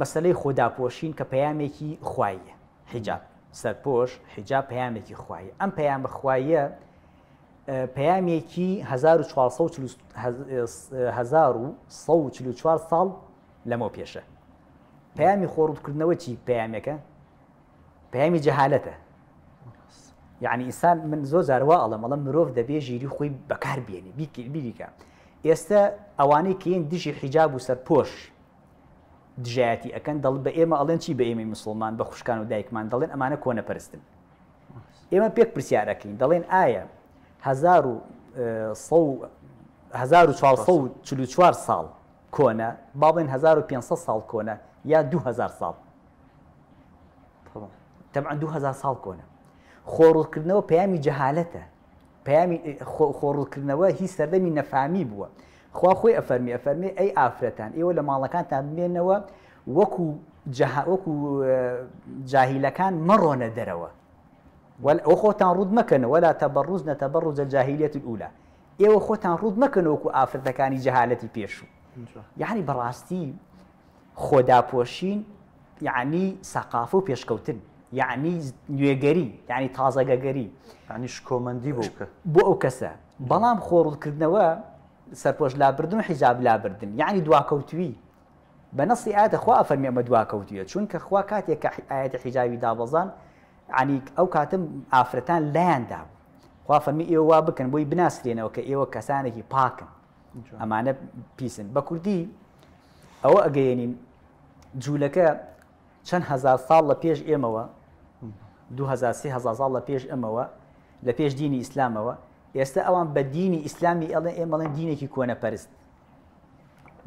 مەسلەی خۆداپۆشین کە پەیامێکی خوایە حیجاب سەرپۆش حیجاب پەیامێکی خوایە ئەم پەیامە خوایە پەیامێکی 1444 ساڵ لەمەوە پێشە پەیامی خۆڕوتکردنەوە چی پەیامەکە پەیامی جەهالەتە یعنی ئینسان من زۆ زاروا ئەڵم ئەڵە مرۆڤ دەبێ ژیری خۆی بەکار بێنی بیکە ئێستا ئەوانەی کەین دیشی حیجاب و سەرپۆش دژایەتی ئەەکەن دەڵ بە ئێمە ئەڵێن چی بە ئێمە مسلمان بە خوشکان و دایکمان دەڵێن ئەمانە کۆنەپەرستن ئێمە پێک پرسیارەکەین دەڵێن ئایا 1444 ساڵ کۆنە باڵێن 1500 ساڵ کۆنە یا 2000 ساڵ تەمعەن 2000 ساڵ کۆنە خۆڕڵکردنەوە پەیامی جەهالەتە پەیامی خۆڕڵکردنەوە هی سەردەمی نەفامی بووە خوا خۆی ئەفەرمی ئەفەرمی ئەی ئافرەتان ئێوە لە ماڵەکانتان بێنەوە وەکو وەکو جاهیلەکان مەڕۆنە دەرەوە ئەو خۆتان ڕوود مەکەنەوە لا تەبڕوز نەتەبڕوز جاهیلەت ئولا ئێوە خۆتان ڕوود مەکەنەوەکو ئافرەتەکانی جەهالەتی پێشوو یعنی بەڕاستی خۆداپۆشین یعنی سەقاف و پێشکەوتن یعنی نوێگەری یعنی تازەگەگەری ینی شکۆمەندی بۆ بۆ ئەو کەسە بەڵام خۆڕودکردنەوە سەرپۆش لابردن و حیجاب لابردن یعنی دواکەوتوی بە نەسی ئاەتە خوا ئەفەرمی ئەمە دواکەوتویە چونکە خوا کاتێک کە ئاەتی حیجاوی دابەزان عنی ئەو کاتم ئافرەتان لایاندا خوا فەرمی ئێوە وا بکەن بۆی بناسرێنەوە کە ئێوە کەسانێکی پاکن ئەمانە پیسن بە کوردی ئەوە ئەگەیەنین جوولەکە چەند هزار ساڵ لە پێش ئێمەوە 2000 ساڵ لە پێش ئەمەوە لە پێش دینی ئیسلامەوە ئێستا ئەوان بە دینی ئیسلامی ئەڵێ ئێمەڵێن دینێکی کۆنەپەرست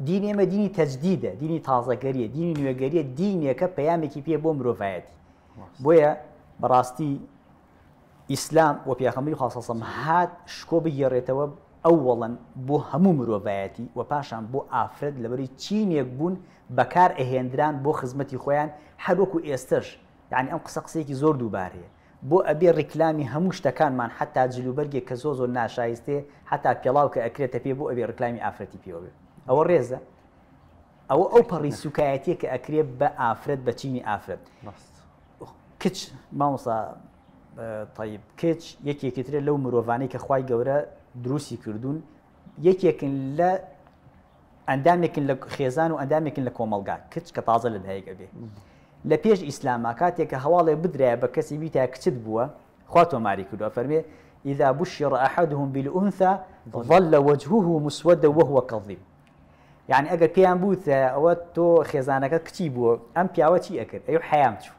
دین ئێمە دینی تەجدیدە دینی تازەگەریە دینی نوێگەریە دینێکە پەیامێکی پێ بۆ مرۆڤایەتی بۆیە بەڕاستی ئیسلام و پیاخەمەی خاصەسەم هات شکۆ بگێڕێتەوە ئەووەڵەن بۆ هەموو مرۆڤایەتی و پاشان بۆ ئافرەت لەبەری چینێک بوون بەکار ئەهێنران بۆ خزمەتی خۆیان هەروەکو ئێستش یعنی ئەم قسە قسەیەکی زۆر دووبارەیە بۆ ئەبێ ڕیکلامی هەموو شتەکانمان حتا جلوبەرگێک کە زۆ زۆر ناشایستێ حتا پێڵاو کە ئەکرێتە پێ بۆ ئەبێ ڕکلامی ئافرەتی پێوەبێ ئەوە ڕێزە ئەوە ئەو پەڕی سوکایەتە کە ئەکرێت بە ئافرەت بەچیمی ئافرەت کچ مامۆسا تایب کچ یەکێکترێت لەو مرۆڤانەی کە خی گەورە دروستی کردوون یەکێکن لە ئەندامێکن لە خێزان و ئەندامێکن لە کۆمەلگا کچ کە تازە لەدایک ئەبێ. لە پێش ئیسلاما کاتێک کە هەواڵێ بدرایە بە کەسی بیتە کچت بووە خوا تۆماری کردووە فەرمێ إذا بشر أحدهم بالأنثى ظل وجهه مسودا وهو كظيم يعني ئەگەر پێیان بووتە ئەوە تۆ خێزانەکەت کچی بووە ئەم پیاوە چی ئەکرد ئەو حیام چوو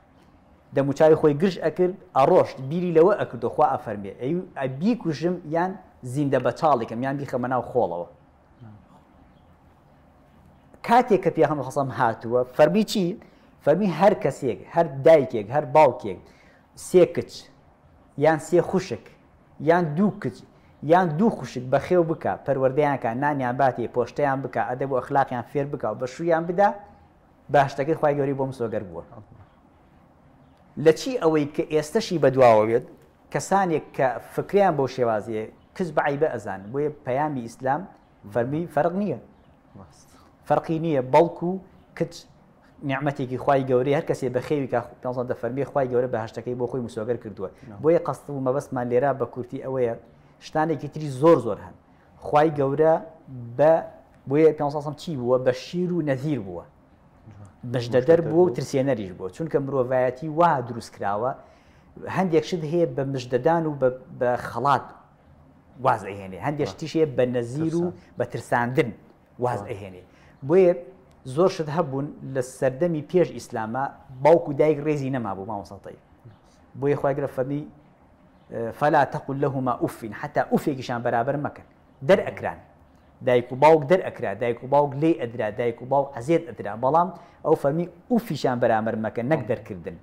دەموچاوی خۆی گرش ئەکرد ئەڕۆشت بیری لەوە ئەکردۆخوا ئەفەرمێ ئەو ئەبی کوژم یان زیندە بە چاڵێکم یان بیخەمە ناو خۆڵەوە کاتێک کە پێخەم خەسەم هاتووە فەرمی چی فەرمی هەر کەسێک هەر دایکێک هەر باوکێک سێ کچ یان سێ خوشک یان دوو کچ یان دوو خوشک بەخێو بکە پەروەردەیانکە نانیان باتی پۆشتیان بکە ئەدە بۆ ئەخلاقیان فێر بکە و بە شویان بدا باشتەکەی خی گەوری بۆم سۆگەر بووە. لە چی ئەوەی کە ئێستەشی بەدواوە بێت کەسانێک کە فکریان بۆ شێوازیە کەس بەعی بە ئەزان بۆیە پەیامی ئیسلام فەرمی فەرق نییە فەرقی نییە بەڵکو و کچ نیعممەتێکی خی گەوری هەر کەسێ بە خێوی دەفەرمی خی گەورە بە هەشتەکەی بۆ خۆی مسۆگەر کردووە بۆیە قەست و مەبەستمان لێرا بە کورتی ئەوەیە شتانێکی تری زۆر زۆر هەن خی گەورە بە بۆیە پێسم چی بووە بە شیر و نەزیر بووە بەشدەدەر بووە و ترسێنەریش بووە چونکە مرۆڤایەتی وا دروست کراوە هەندێک شت هەیە بە مژدەدان و بە خەڵات واز ئەهێنێ هەندێک شتیشێ بە نەزیر و بە ترساندن واز ئەهێنێ بۆیە زۆر شت هەبوون لە سەردەمی پێش ئیسلامە باوکو دایک ڕێزی نەما بوو ماوەسەڵی بۆیە خواگرە فەمی فەلا تەقل لەهما ئوفین حتا ئوفێکیشان بەرابەر مەکەن دەرئەکران دایک و باوک دەرئەکرا دایک و باوک لێ ئەدرا دایک و باوک عزیێت ئەدرا بەڵام ئەو فەرمی ئوفیشان بەرامەر مەکە نەک دەرکردن.